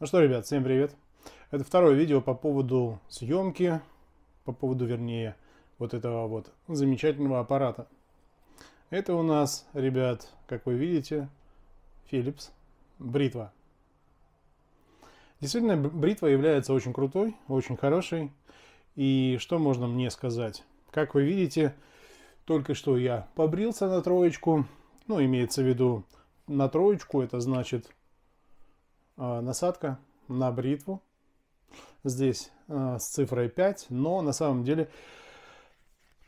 Ну что, ребят, всем привет! Это второе видео по поводу съемки, по поводу, вернее, вот этого вот замечательного аппарата. Это у нас, ребят, как вы видите, Philips бритва. Действительно, бритва является очень крутой, очень хорошей. И что можно мне сказать? Как вы видите, только что я побрился на троечку. Ну, имеется в виду на троечку, это значит а, насадка на бритву. Здесь а, с цифрой 5, но на самом деле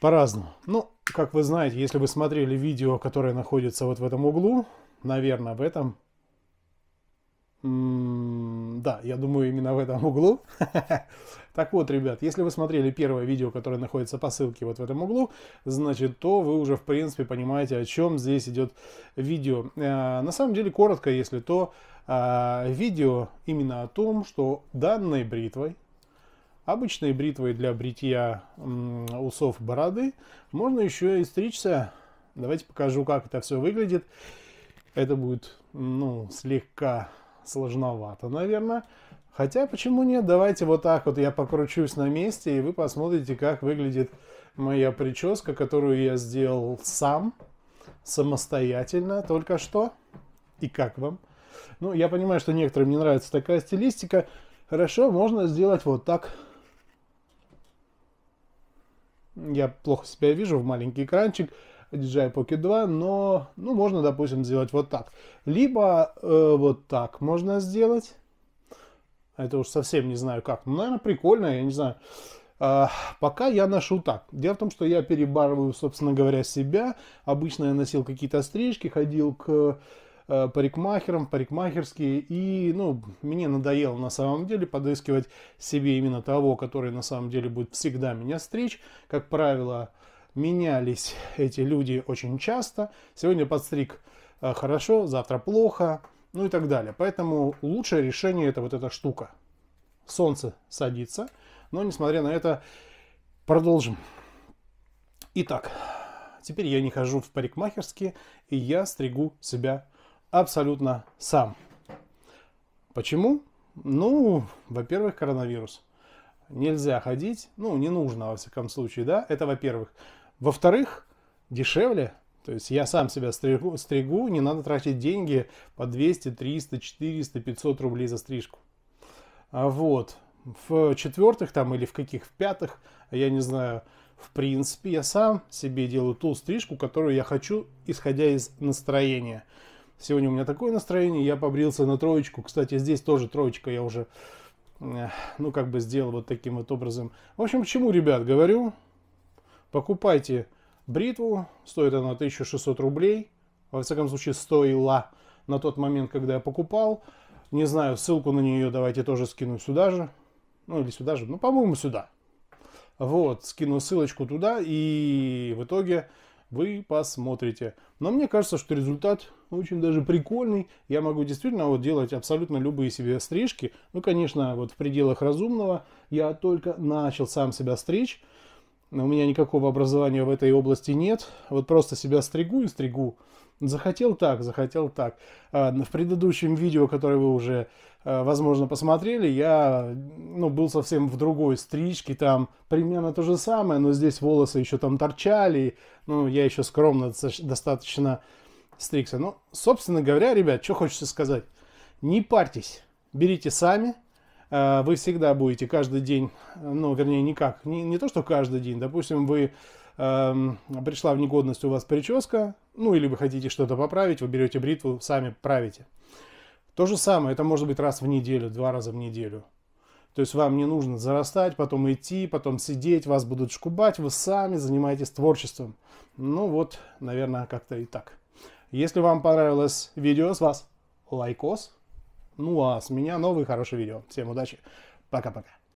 по-разному. Ну, как вы знаете, если вы смотрели видео, которое находится вот в этом углу, наверное, в этом... Да, я думаю, именно в этом углу. так вот, ребят, если вы смотрели первое видео, которое находится по ссылке вот в этом углу, значит, то вы уже, в принципе, понимаете, о чем здесь идет видео. Э, на самом деле, коротко, если то, а, видео именно о том, что данной бритвой, обычной бритвой для бритья усов бороды, можно еще и стричься. Давайте покажу, как это все выглядит. Это будет, ну, слегка сложновато, наверное. Хотя, почему нет? Давайте вот так вот я покручусь на месте, и вы посмотрите, как выглядит моя прическа, которую я сделал сам, самостоятельно только что. И как вам? Ну, я понимаю, что некоторым не нравится такая стилистика. Хорошо, можно сделать вот так. Я плохо себя вижу в маленький экранчик DJI Pocket 2, но, ну, можно, допустим, сделать вот так. Либо э, вот так можно сделать. А это уж совсем не знаю как. Ну, наверное, прикольно, я не знаю. А, пока я ношу так. Дело в том, что я перебарываю, собственно говоря, себя. Обычно я носил какие-то стрижки, ходил к Э, парикмахером, парикмахерские. И, ну, мне надоело на самом деле подыскивать себе именно того, который на самом деле будет всегда меня стричь. Как правило, менялись эти люди очень часто. Сегодня подстриг э, хорошо, завтра плохо, ну и так далее. Поэтому лучшее решение это вот эта штука. Солнце садится, но несмотря на это, продолжим. Итак, теперь я не хожу в парикмахерские, и я стригу себя абсолютно сам. Почему? Ну, во-первых, коронавирус. Нельзя ходить, ну, не нужно, во всяком случае, да, это во-первых. Во-вторых, дешевле, то есть я сам себя стригу, стригу, не надо тратить деньги по 200, 300, 400, 500 рублей за стрижку. А вот. В четвертых там или в каких, в пятых, я не знаю, в принципе, я сам себе делаю ту стрижку, которую я хочу, исходя из настроения. Сегодня у меня такое настроение, я побрился на троечку. Кстати, здесь тоже троечка, я уже, э, ну, как бы сделал вот таким вот образом. В общем, к чему, ребят, говорю, покупайте бритву, стоит она 1600 рублей, во всяком случае, стоила на тот момент, когда я покупал. Не знаю, ссылку на нее давайте тоже скину сюда же. Ну, или сюда же, ну, по-моему, сюда. Вот, скину ссылочку туда, и в итоге вы посмотрите. Но мне кажется, что результат очень даже прикольный. Я могу действительно вот делать абсолютно любые себе стрижки. Ну, конечно, вот в пределах разумного. Я только начал сам себя стричь. У меня никакого образования в этой области нет. Вот просто себя стригу и стригу. Захотел так, захотел так. А, в предыдущем видео, которое вы уже, а, возможно, посмотрели, я ну, был совсем в другой стричке, там примерно то же самое, но здесь волосы еще там торчали, ну, я еще скромно достаточно стригся. Ну, собственно говоря, ребят, что хочется сказать. Не парьтесь, берите сами, а, вы всегда будете каждый день, ну, вернее, никак, не, не то, что каждый день, допустим, вы эм, пришла в негодность у вас прическа, ну или вы хотите что-то поправить, вы берете бритву, сами правите. То же самое, это может быть раз в неделю, два раза в неделю. То есть вам не нужно зарастать, потом идти, потом сидеть, вас будут шкубать, вы сами занимаетесь творчеством. Ну вот, наверное, как-то и так. Если вам понравилось видео, с вас лайкос. Ну а с меня новые хорошие видео. Всем удачи. Пока-пока.